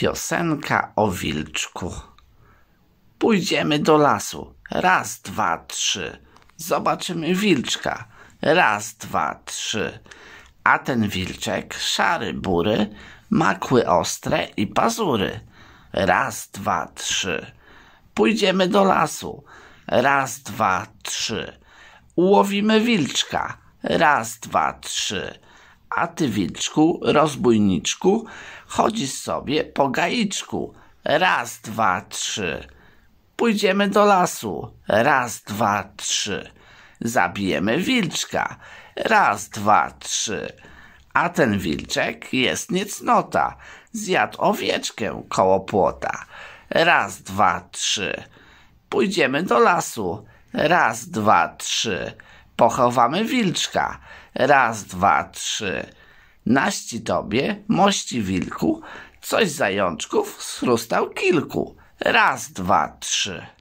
piosenka o wilczku. Pójdziemy do lasu. Raz, dwa, trzy. Zobaczymy wilczka. Raz, dwa, trzy. A ten wilczek, szary bury, makły ostre i pazury. Raz, dwa, trzy. Pójdziemy do lasu. Raz, dwa, trzy. Ułowimy wilczka. Raz, dwa, trzy a ty, wilczku, rozbójniczku, chodzisz sobie po gaiczku. Raz, dwa, trzy. Pójdziemy do lasu. Raz, dwa, trzy. Zabijemy wilczka. Raz, dwa, trzy. A ten wilczek jest niecnota. Zjadł owieczkę koło płota. Raz, dwa, trzy. Pójdziemy do lasu. Raz, dwa, trzy pochowamy wilczka. Raz, dwa, trzy. Naści tobie, mości wilku, coś zajączków schrustał kilku. Raz, dwa, trzy.